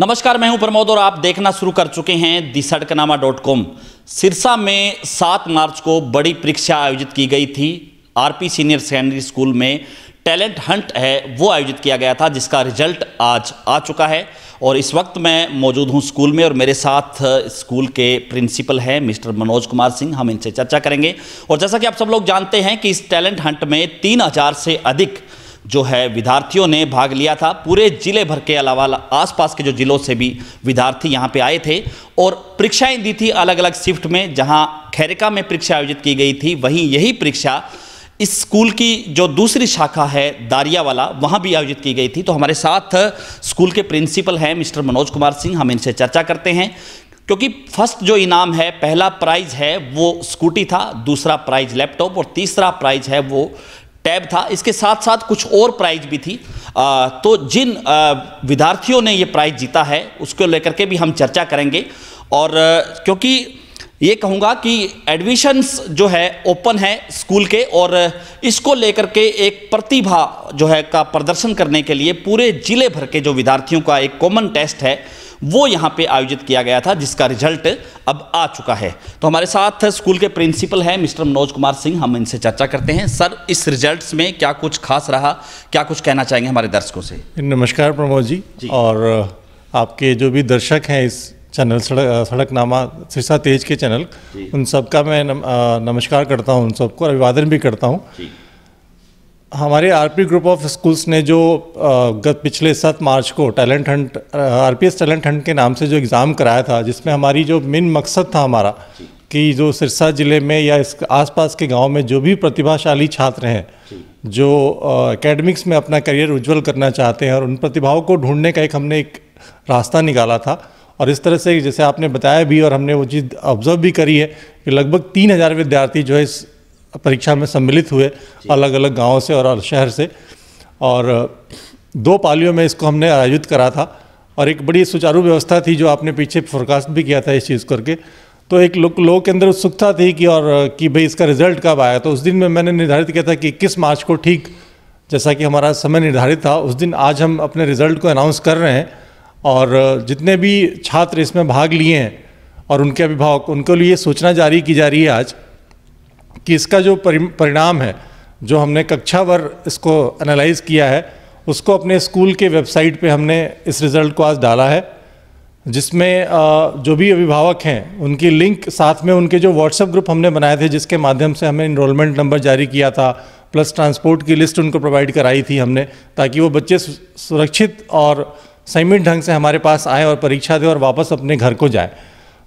नमस्कार मैं हूं प्रमोद और आप देखना शुरू कर चुके हैं the Sadaknama dot com Sirsa में 7 मार्च को बड़ी परीक्षा आयोजित की गई थी आरपी सीनियर सेकेंडरी स्कूल में टैलेंट हंट है वो आयोजित किया गया था जिसका रिजल्ट आज आ चुका है और इस वक्त मैं मौजूद हूं स्कूल में और मेरे साथ स्कूल के प्रिंसिपल हैं मिस्टर मनोज कुमार सिंह हम इनसे चर्चा करेंगे और जैसा कि आप सब लोग जानते हैं कि इस टैलेंट हंट में तीन हज़ार से अधिक जो है विद्यार्थियों ने भाग लिया था पूरे ज़िले भर के अलावा आसपास के जो ज़िलों से भी विद्यार्थी यहाँ पे आए थे और परीक्षाएं दी थी अलग अलग शिफ्ट में जहाँ खैरिका में परीक्षा आयोजित की गई थी वहीं यही परीक्षा इस स्कूल की जो दूसरी शाखा है दारिया वाला वहाँ भी आयोजित की गई थी तो हमारे साथ स्कूल के प्रिंसिपल हैं मिस्टर मनोज कुमार सिंह हम इनसे चर्चा करते हैं क्योंकि फर्स्ट जो इनाम है पहला प्राइज है वो स्कूटी था दूसरा प्राइज लैपटॉप और तीसरा प्राइज है वो टैब था इसके साथ साथ कुछ और प्राइज भी थी आ, तो जिन विद्यार्थियों ने ये प्राइज जीता है उसको लेकर के भी हम चर्चा करेंगे और क्योंकि ये कहूँगा कि एडमिशन्स जो है ओपन है स्कूल के और इसको लेकर के एक प्रतिभा जो है का प्रदर्शन करने के लिए पूरे ज़िले भर के जो विद्यार्थियों का एक कॉमन टेस्ट है वो यहाँ पे आयोजित किया गया था जिसका रिजल्ट अब आ चुका है तो हमारे साथ स्कूल के प्रिंसिपल हैं मिस्टर मनोज कुमार सिंह हम इनसे चर्चा करते हैं सर इस रिजल्ट्स में क्या कुछ खास रहा क्या कुछ कहना चाहेंगे हमारे दर्शकों से नमस्कार प्रमोद जी, जी और आपके जो भी दर्शक हैं इस चैनल सड़क सड़कनामा सिरसा तेज के चैनल उन सबका मैं नम, नमस्कार करता हूँ उन सबको अभिवादन भी करता हूँ हमारे आरपी ग्रुप ऑफ स्कूल्स ने जो गत पिछले सात मार्च को talent hunt R P S talent hunt के नाम से जो एग्ज़ाम कराया था जिसमें हमारी जो मेन मकसद था हमारा कि जो सिरसा ज़िले में या इस आसपास के गांव में जो भी प्रतिभाशाली छात्र हैं जो एकेडमिक्स में अपना करियर उज्जवल करना चाहते हैं और उन प्रतिभाओं को ढूंढने का एक हमने एक रास्ता निकाला था और इस तरह से जैसे आपने बताया भी और हमने वो चीज़ ऑब्जर्व भी करी है कि लगभग तीन हज़ार विद्यार्थी जो है इस परीक्षा में सम्मिलित हुए अलग अलग गाँव से और शहर से और दो पालियों में इसको हमने आयोजित करा था और एक बड़ी सुचारू व्यवस्था थी जो आपने पीछे फोरकास्ट भी किया था इस चीज़ करके तो एक लोग लोगों के अंदर उत्सुकता थी कि और कि भाई इसका रिजल्ट कब आया तो उस दिन में मैंने निर्धारित किया था कि इक्कीस मार्च को ठीक जैसा कि हमारा समय निर्धारित था उस दिन आज हम अपने रिजल्ट को अनाउंस कर रहे हैं और जितने भी छात्र इसमें भाग लिए हैं और उनके अभिभावक उनके लिए सूचना जारी की जा रही है आज कि इसका जो परिणाम है जो हमने कक्षावर इसको एनालाइज किया है उसको अपने स्कूल के वेबसाइट पे हमने इस रिज़ल्ट को आज डाला है जिसमें जो भी अभिभावक हैं उनकी लिंक साथ में उनके जो व्हाट्सएप ग्रुप हमने बनाए थे जिसके माध्यम से हमें इनरोलमेंट नंबर जारी किया था प्लस ट्रांसपोर्ट की लिस्ट उनको प्रोवाइड कराई थी हमने ताकि वो बच्चे सुरक्षित और संयमित ढंग से हमारे पास आए और परीक्षा दें और वापस अपने घर को जाएँ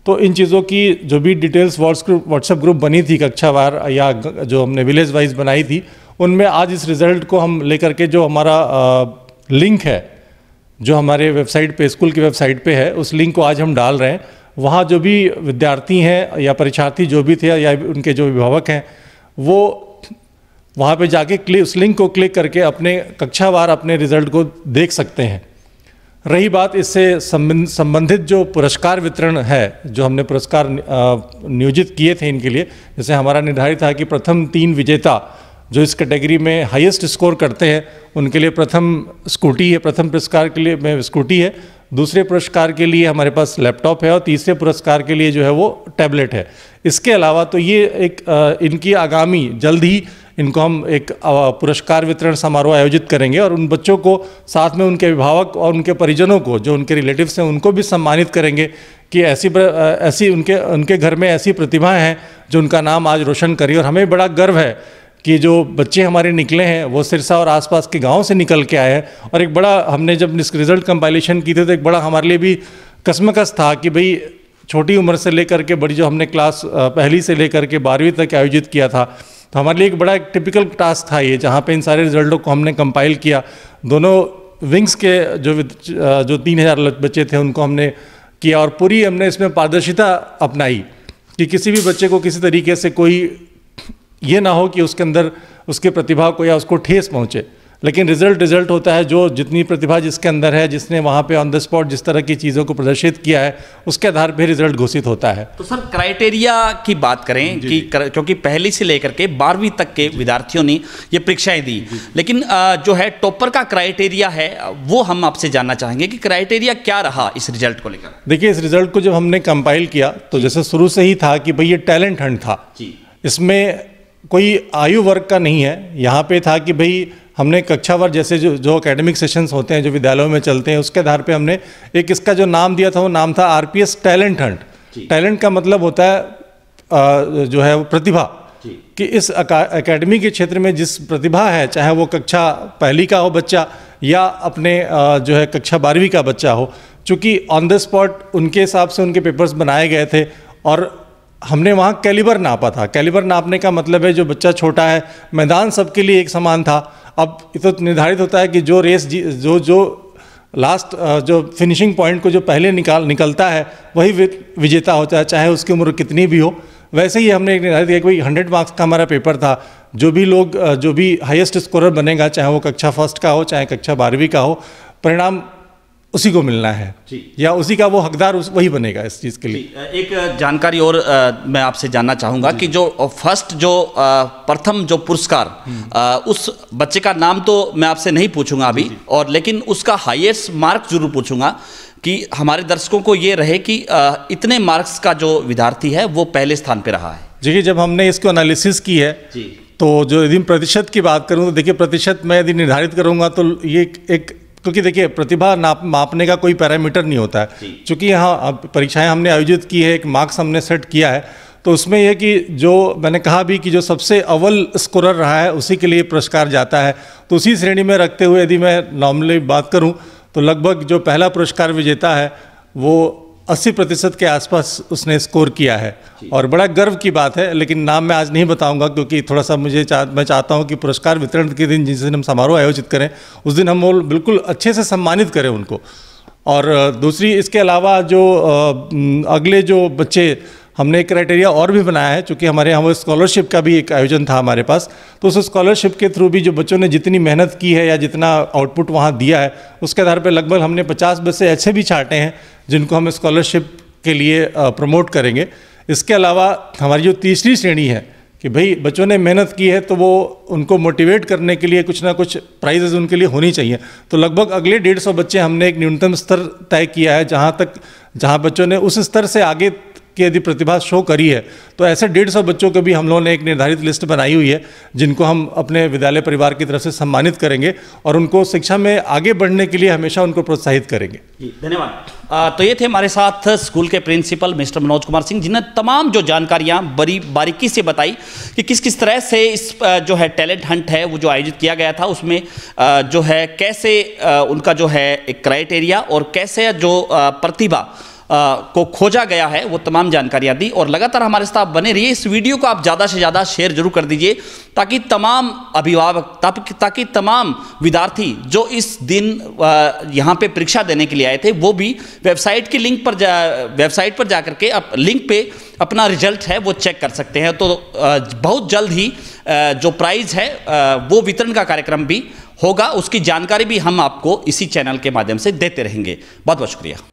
तो इन चीज़ों की जो भी डिटेल्स व्हाट्सएप ग्रुप बनी थी कक्षावार या जो हमने विलेज वाइज बनाई थी उनमें आज इस रिज़ल्ट को हम लेकर के जो हमारा लिंक है जो हमारे वेबसाइट पे स्कूल की वेबसाइट पे है उस लिंक को आज हम डाल रहे हैं वहाँ जो भी विद्यार्थी हैं या परीक्षार्थी जो भी थे या उनके जो अभिभावक हैं वो वहाँ पे जाके क्लिक उस लिंक को क्लिक करके अपने कक्षावार अपने रिज़ल्ट को देख सकते हैं रही बात इससे संबंधित जो पुरस्कार वितरण है जो हमने पुरस्कार नियोजित किए थे इनके लिए जैसे हमारा निर्धारित था कि प्रथम तीन विजेता जो इस कैटेगरी में हाईएस्ट स्कोर करते हैं उनके लिए प्रथम स्कूटी है प्रथम पुरस्कार के लिए में स्कूटी है दूसरे पुरस्कार के लिए हमारे पास लैपटॉप है और तीसरे पुरस्कार के लिए जो है वो टैबलेट है इसके अलावा तो ये एक इनकी आगामी जल्द ही इनको हम एक पुरस्कार वितरण समारोह आयोजित करेंगे और उन बच्चों को साथ में उनके अभिभावक और उनके परिजनों को जो उनके रिलेटिव्स हैं उनको भी सम्मानित करेंगे कि ऐसी ऐसी उनके उनके घर में ऐसी प्रतिभाएं हैं जो उनका नाम आज रोशन करी और हमें बड़ा गर्व है कि जो बच्चे हमारे निकले हैं वो सिरसा और आसपास के गाँव से निकल के आए हैं और एक बड़ा हमने जब रिजल्ट कंपाइलेशन की थे तो एक बड़ा हमारे लिए भी कसमकस था कि भाई छोटी उम्र से लेकर के बड़ी जो हमने क्लास पहली से लेकर के बारहवीं तक आयोजित किया था तो हमारे लिए एक बड़ा एक टिपिकल टास्क था ये जहाँ पे इन सारे रिजल्टों को हमने कंपाइल किया दोनों विंग्स के जो जो तीन हज़ार बच्चे थे उनको हमने किया और पूरी हमने इसमें पारदर्शिता अपनाई कि किसी भी बच्चे को किसी तरीके से कोई ये ना हो कि उसके अंदर उसके प्रतिभा को या उसको ठेस पहुँचे लेकिन रिजल्ट रिजल्ट होता है जो जितनी प्रतिभा जिसके अंदर है जिसने वहाँ पे ऑन द स्पॉट जिस तरह की चीज़ों को प्रदर्शित किया है उसके आधार पे रिजल्ट घोषित होता है तो सर क्राइटेरिया की बात करें कि क्योंकि पहली से लेकर के बारहवीं तक के विद्यार्थियों ने ये परीक्षाएं दी लेकिन जो है टॉपर का क्राइटेरिया है वो हम आपसे जानना चाहेंगे कि क्राइटेरिया क्या रहा इस रिजल्ट को लेकर देखिए इस रिजल्ट को जब हमने कंपाइल किया तो जैसे शुरू से ही था कि भाई ये टैलेंट हंड था इसमें कोई आयु वर्ग का नहीं है यहाँ पे था कि भाई हमने कक्षावर जैसे जो जो एकेडमिक सेशंस होते हैं जो विद्यालयों में चलते हैं उसके आधार पे हमने एक इसका जो नाम दिया था वो नाम था आरपीएस टैलेंट हंट टैलेंट का मतलब होता है आ, जो है वो प्रतिभा कि इस एकेडमी के क्षेत्र में जिस प्रतिभा है चाहे वो कक्षा पहली का हो बच्चा या अपने आ, जो है कक्षा बारहवीं का बच्चा हो चूँकि ऑन द स्पॉट उनके हिसाब से उनके पेपर्स बनाए गए थे और हमने वहाँ कैलिबर नापा था कैलिबर नापने का मतलब है जो बच्चा छोटा है मैदान सबके लिए एक समान था अब ये तो निर्धारित होता है कि जो रेस जो जो लास्ट जो फिनिशिंग पॉइंट को जो पहले निकाल निकलता है वही विजेता होता है चाहे उसकी उम्र कितनी भी हो वैसे ही हमने एक निर्धारित किया कि भाई हंड्रेड मार्क्स का हमारा पेपर था जो भी लोग जो भी हाईएस्ट स्कोरर बनेगा चाहे वो कक्षा फर्स्ट का हो चाहे कक्षा बारहवीं का हो परिणाम उसी को मिलना है या उसी का वो हकदार उस वही बनेगा इस चीज़ के लिए एक जानकारी और आ, मैं आपसे जानना चाहूँगा कि जो फर्स्ट जो प्रथम जो पुरस्कार हम्म। उस बच्चे का नाम तो मैं आपसे नहीं पूछूंगा अभी और लेकिन उसका हाईएस्ट मार्क जरूर पूछूंगा कि हमारे दर्शकों को ये रहे कि आ, इतने मार्क्स का जो विद्यार्थी है वो पहले स्थान पर रहा है देखिए जब हमने इसको एनालिसिस की है तो जो यदि प्रतिशत की बात करूँ तो देखिए प्रतिशत मैं यदि निर्धारित करूँगा तो ये एक क्योंकि देखिए प्रतिभा नाप मापने का कोई पैरामीटर नहीं होता है चूँकि यहाँ परीक्षाएं हमने आयोजित की है एक मार्क्स हमने सेट किया है तो उसमें यह कि जो मैंने कहा भी कि जो सबसे अव्वल स्कोरर रहा है उसी के लिए पुरस्कार जाता है तो उसी श्रेणी में रखते हुए यदि मैं नॉर्मली बात करूँ तो लगभग जो पहला पुरस्कार विजेता है वो अस्सी प्रतिशत के आसपास उसने स्कोर किया है और बड़ा गर्व की बात है लेकिन नाम मैं आज नहीं बताऊंगा क्योंकि थोड़ा सा मुझे चाह मैं चाहता हूं कि पुरस्कार वितरण के दिन जिस दिन हम समारोह आयोजित करें उस दिन हम बिल्कुल अच्छे से सम्मानित करें उनको और दूसरी इसके अलावा जो अगले जो बच्चे हमने एक क्राइटेरिया और भी बनाया है चूँकि हमारे यहाँ वो स्कॉलरशिप का भी एक आयोजन था हमारे पास तो उस स्कॉलरशिप के थ्रू भी जो बच्चों ने जितनी मेहनत की है या जितना आउटपुट वहाँ दिया है उसके आधार पर लगभग हमने पचास बच्चे ऐसे भी छाटे हैं जिनको हम स्कॉलरशिप के लिए प्रमोट करेंगे इसके अलावा हमारी जो तीसरी श्रेणी है कि भाई बच्चों ने मेहनत की है तो वो उनको मोटिवेट करने के लिए कुछ ना कुछ प्राइजेज उनके लिए होनी चाहिए तो लगभग अगले डेढ़ सौ बच्चे हमने एक न्यूनतम स्तर तय किया है जहाँ तक जहाँ बच्चों ने उस स्तर से आगे की यदि प्रतिभा शो करी है तो ऐसे डेढ़ सौ बच्चों को भी हम लोगों ने एक निर्धारित लिस्ट बनाई हुई है जिनको हम अपने विद्यालय परिवार की तरफ से सम्मानित करेंगे और उनको शिक्षा में आगे बढ़ने के लिए हमेशा उनको प्रोत्साहित करेंगे धन्यवाद तो ये थे हमारे साथ स्कूल के प्रिंसिपल मिस्टर मनोज कुमार सिंह जिन्हें तमाम जो जानकारियां बड़ी बारीकी से बताई कि किस किस तरह से इस जो है टैलेंट हंट है वो जो आयोजित किया गया था उसमें जो है कैसे उनका जो है एक क्राइटेरिया और कैसे जो प्रतिभा को खोजा गया है वो तमाम जानकारियाँ दी और लगातार हमारे साथ बने रहिए इस वीडियो को आप ज़्यादा से ज़्यादा शेयर जरूर कर दीजिए ताकि तमाम अभिभावक ताकि तमाम विद्यार्थी जो इस दिन यहाँ पे परीक्षा देने के लिए आए थे वो भी वेबसाइट की लिंक पर जा वेबसाइट पर जा करके अप, लिंक पर अपना रिजल्ट है वो चेक कर सकते हैं तो बहुत जल्द ही जो प्राइज़ है वो वितरण का कार्यक्रम भी होगा उसकी जानकारी भी हम आपको इसी चैनल के माध्यम से देते रहेंगे बहुत बहुत शुक्रिया